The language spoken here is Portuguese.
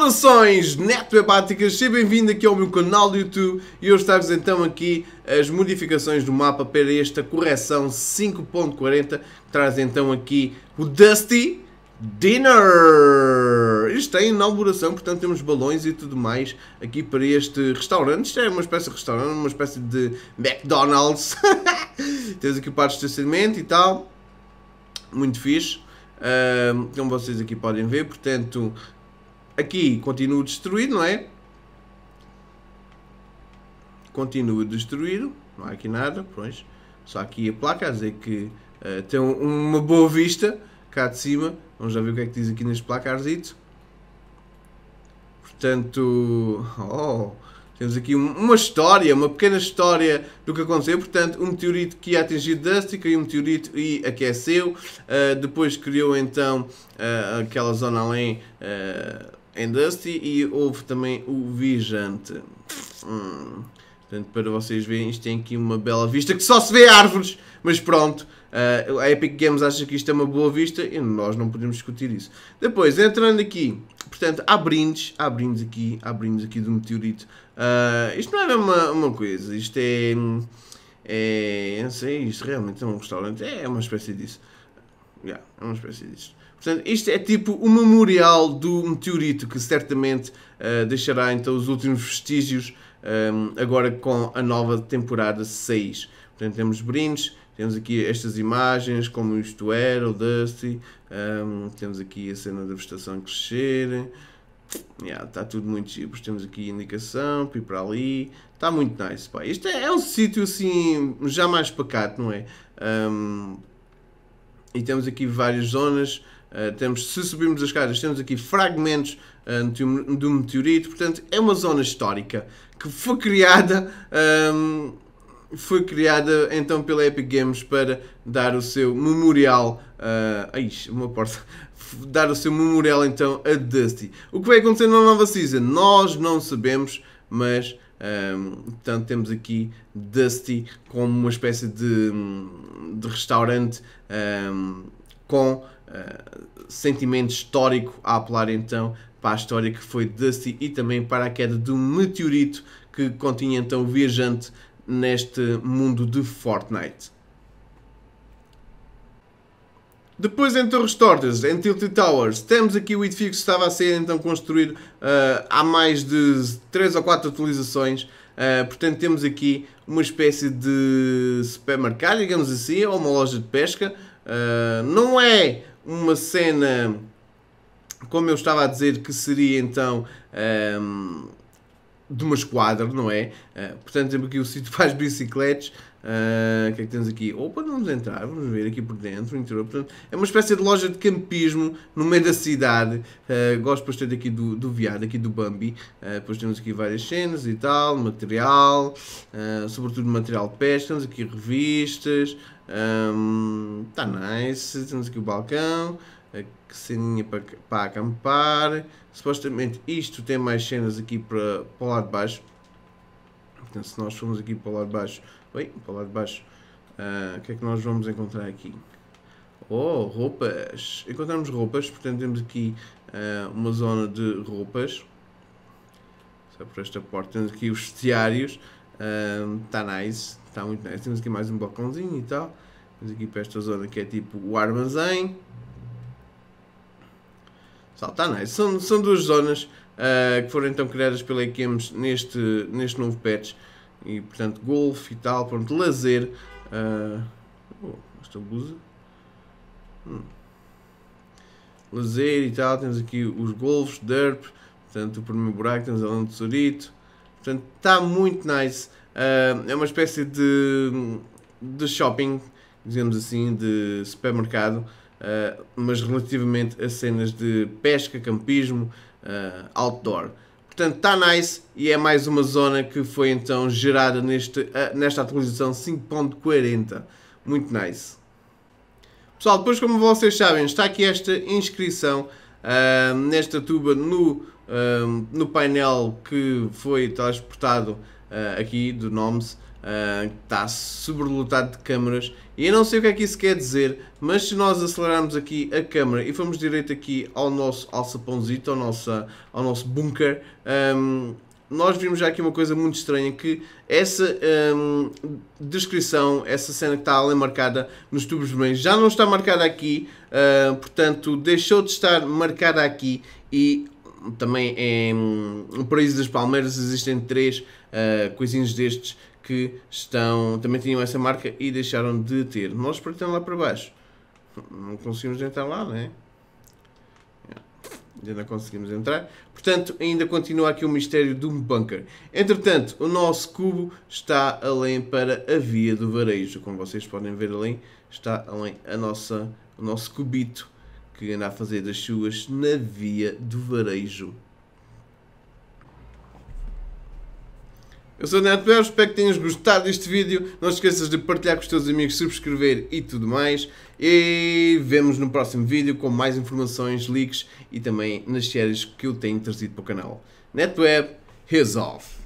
Saudações netwebáticas, seja bem-vindo aqui ao meu canal do YouTube e hoje trago-vos então aqui as modificações do mapa para esta correção 5.40 que traz então aqui o Dusty Dinner! Isto é inauguração, portanto temos balões e tudo mais aqui para este restaurante. Isto é uma espécie de restaurante, uma espécie de McDonald's. temos aqui o de estacionamento e tal. Muito fixe. Uh, como vocês aqui podem ver, portanto, Aqui continuo destruído, não é? Continuo destruído. Não há aqui nada. Pois. Só aqui a placa a dizer que uh, tem uma boa vista cá de cima. Vamos já ver o que é que diz aqui neste placarzito. Portanto, oh, temos aqui uma história, uma pequena história do que aconteceu. Portanto, um meteorito que ia atingir Dusty, caiu um meteorito e aqueceu. Uh, depois criou então uh, aquela zona além. Uh, em Dusty e houve também o Vigente. Hum. Portanto, para vocês verem, isto tem aqui uma bela vista que só se vê árvores, mas pronto. Uh, a Epic Games acha que isto é uma boa vista e nós não podemos discutir isso. Depois, entrando aqui, portanto, há brindes, há brindes aqui, há brindes aqui do meteorito. Uh, isto não é uma, uma coisa, isto é, é. Não sei, isto realmente é um restaurante, é uma espécie disso. Yeah, é uma espécie disso. Portanto, isto é tipo o memorial do meteorito que certamente uh, deixará então os últimos vestígios um, ehm, agora com a nova temporada 6. Portanto, temos brindes, temos aqui estas imagens, como isto era, o Dusty, um, ehm, temos aqui a cena da vegetação crescer, yeah, está tudo muito giro, temos aqui indicação, para para ali, está muito nice, pá. Isto é, é um sítio assim, já mais pacato, não é? Um, ehm, e temos aqui várias zonas, Uh, temos, se subirmos as caras temos aqui fragmentos uh, de, um, meteorito. Portanto, é uma zona histórica que foi criada, um, ehm, foi criada então pela Epic Games para dar o seu memorial. Uh, ai, uma porta. Dar o seu memorial então a Dusty. O que vai acontecer na nova season? Nós não sabemos, mas um, ehm, portanto, temos aqui Dusty como uma espécie de, de restaurante. Um, ehm, com uh, sentimento histórico a apelar então para a história que foi Dusty e também para a queda do meteorito que continha então o viajante neste mundo de Fortnite. Depois em Torres Tortas, em Tilted Towers, temos aqui o edifício que estava a ser então construído uh, há mais de 3 ou 4 atualizações. Uh, portanto, temos aqui uma espécie de supermercado, digamos assim, ou uma loja de pesca, ah, não é uma cena, como eu estava a dizer, que seria então. Um, ah, de uma esquadra, não é? Uh, portanto, temos aqui o sítio faz as bicicletas, ah, o que é que temos aqui? Opa, vamos entrar, vamos ver aqui por dentro. Interior. Portanto, é uma espécie de loja de campismo no meio da cidade. Uh, gosto bastante aqui do, do viado, aqui do Bambi. Uh, depois temos aqui várias cenas e tal, material, sobretudo material de pesca. Temos aqui revistas, está um, nice. Temos aqui o balcão, a ceninha para, para acampar. Supostamente isto tem mais cenas aqui para, para o lado de baixo. Portanto, se nós formos aqui para o lado de baixo, Oi, para lá de baixo. Uh, o que é que nós vamos encontrar aqui? Oh, roupas! Encontramos roupas, portanto temos aqui uh, uma zona de roupas. Só por esta porta. Temos aqui os vestiários. Está ah, uh, nice, está muito nice. Temos aqui mais um balcãozinho e tal. Temos aqui para esta zona que é tipo o armazém. Está nice. São, são duas zonas uh, que foram então criadas pela Equemes neste, neste novo patch e portanto golfe e tal, pronto, lazer. Uh, oh, esta blusa. Hum. Lazer e tal, temos aqui os golfos, derp, portanto o primeiro buraco, temos ali um Portanto, está muito nice. Uh, é uma espécie de, de shopping, dizemos assim, de supermercado, uh, mas relativamente a cenas de pesca, campismo, outdoor. Portanto, está nice e é mais uma zona que foi então gerada neste, eh, nesta atualização 5.40. Muito nice. Pessoal, depois como vocês sabem, está aqui esta inscrição uh, nesta tuba no, uh, no painel que foi transportado uh, aqui do NOMS. Uh, ah, está sobrelotado de câmaras e eu não sei o que é que isso quer dizer, mas se nós acelerarmos aqui a câmera e formos direito aqui ao nosso alçapãozito, ao nosso, ao nosso bunker, um, nós vimos já aqui uma coisa muito estranha que essa um, descrição, essa cena que está ali marcada nos tubos vermelhos já não está marcada aqui, uh, portanto deixou de estar marcada aqui e também em um, Paraíso das Palmeiras existem três uh, ah, coisinhos destes que estão, também tinham essa marca e deixaram de ter. Nós espreitando lá para baixo, não conseguimos entrar lá, não é? é. ainda conseguimos entrar. Portanto, ainda continua aqui o mistério do bunker. Entretanto, o nosso cubo está além para a via do varejo. Como vocês podem ver além, está além a nossa, o nosso cubito que anda a fazer das suas na via do varejo. Eu sou o Neto Bel, espero que tenhas gostado deste vídeo. Não esqueças de partilhar com os teus amigos, subscrever e tudo mais. E vemos no próximo vídeo com mais informações, leaks e também nas séries que eu tenho trazido para o canal. NetWeb, here's off!